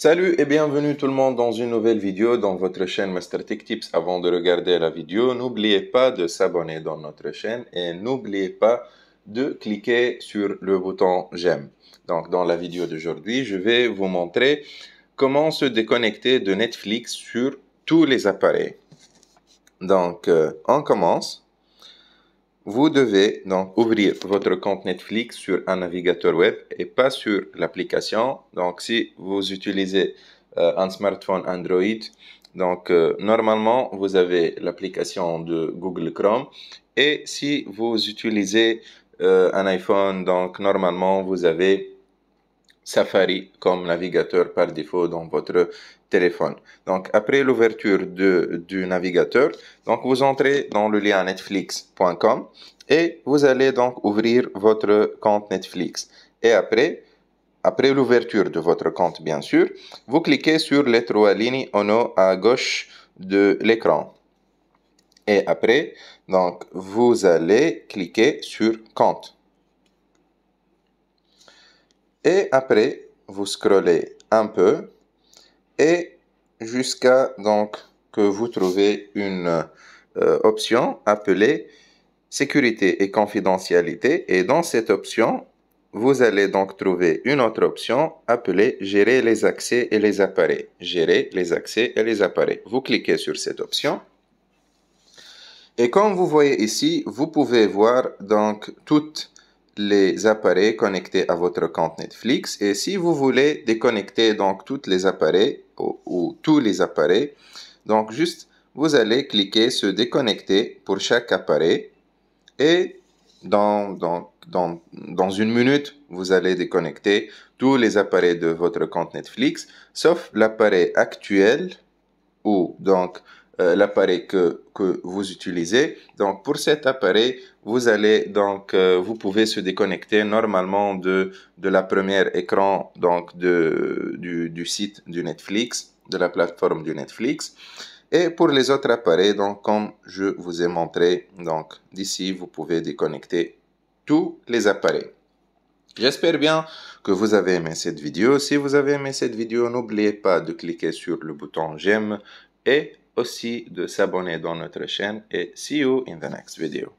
Salut et bienvenue tout le monde dans une nouvelle vidéo dans votre chaîne Master Tech Tips. Avant de regarder la vidéo, n'oubliez pas de s'abonner dans notre chaîne et n'oubliez pas de cliquer sur le bouton j'aime. Donc dans la vidéo d'aujourd'hui, je vais vous montrer comment se déconnecter de Netflix sur tous les appareils. Donc euh, on commence. Vous devez donc ouvrir votre compte Netflix sur un navigateur web et pas sur l'application. Donc si vous utilisez euh, un smartphone Android, donc euh, normalement vous avez l'application de Google Chrome et si vous utilisez euh, un iPhone, donc normalement vous avez Safari comme navigateur par défaut dans votre téléphone. Donc après l'ouverture du navigateur, donc vous entrez dans le lien netflix.com et vous allez donc ouvrir votre compte Netflix. Et après, après l'ouverture de votre compte bien sûr, vous cliquez sur les trois lignes en haut à gauche de l'écran. Et après, donc vous allez cliquer sur compte. Et après, vous scrollez un peu et jusqu'à donc que vous trouvez une euh, option appelée sécurité et confidentialité. Et dans cette option, vous allez donc trouver une autre option appelée Gérer les accès et les appareils. Gérer les accès et les appareils. Vous cliquez sur cette option. Et comme vous voyez ici, vous pouvez voir donc toutes les appareils connectés à votre compte Netflix. Et si vous voulez déconnecter donc tous les appareils ou, tous les appareils, donc juste vous allez cliquer sur déconnecter pour chaque appareil et dans, dans, dans, dans une minute, vous allez déconnecter tous les appareils de votre compte Netflix, sauf l'appareil actuel ou donc euh, l'appareil que, que vous utilisez. Donc pour cet appareil, vous allez donc euh, vous pouvez se déconnecter normalement de de la première écran donc de du, du site du Netflix, de la plateforme du Netflix. Et pour les autres appareils, donc comme je vous ai montré, donc d'ici vous pouvez déconnecter tous les appareils. J'espère bien que vous avez aimé cette vidéo. Si vous avez aimé cette vidéo, n'oubliez pas de cliquer sur le bouton j'aime et aussi de s'abonner dans notre chaîne et see you in the next video.